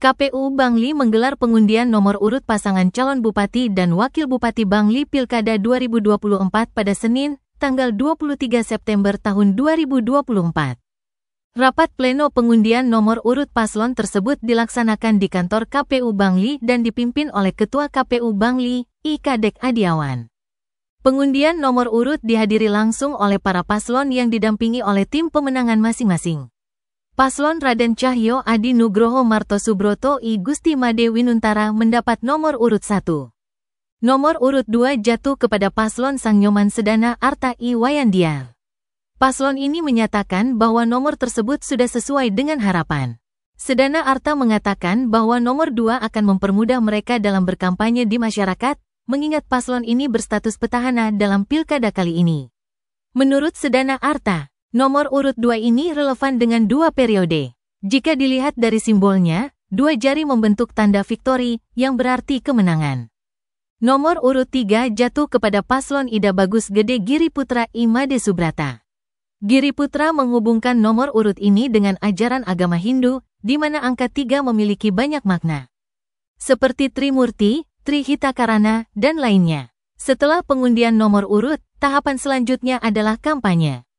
KPU Bangli menggelar pengundian nomor urut pasangan calon bupati dan wakil bupati Bangli Pilkada 2024 pada Senin, tanggal 23 September tahun 2024. Rapat pleno pengundian nomor urut paslon tersebut dilaksanakan di kantor KPU Bangli dan dipimpin oleh Ketua KPU Bangli, Ikadek Adiawan. Pengundian nomor urut dihadiri langsung oleh para paslon yang didampingi oleh tim pemenangan masing-masing. Paslon Raden Cahyo Adi Nugroho Marto Subroto I Gusti Made Winuntara mendapat nomor urut 1. Nomor urut 2 jatuh kepada paslon Sang Nyoman Sedana Arta I Wayandia. Paslon ini menyatakan bahwa nomor tersebut sudah sesuai dengan harapan. Sedana Arta mengatakan bahwa nomor 2 akan mempermudah mereka dalam berkampanye di masyarakat, mengingat paslon ini berstatus petahana dalam pilkada kali ini. Menurut Sedana Arta, Nomor urut 2 ini relevan dengan dua periode. Jika dilihat dari simbolnya, dua jari membentuk tanda victory yang berarti kemenangan. Nomor urut 3 jatuh kepada paslon Ida Bagus Gede Giri Putra Imade Subrata. Giri Putra menghubungkan nomor urut ini dengan ajaran agama Hindu, di mana angka 3 memiliki banyak makna. Seperti Trimurti, Trihita Karana, dan lainnya. Setelah pengundian nomor urut, tahapan selanjutnya adalah kampanye.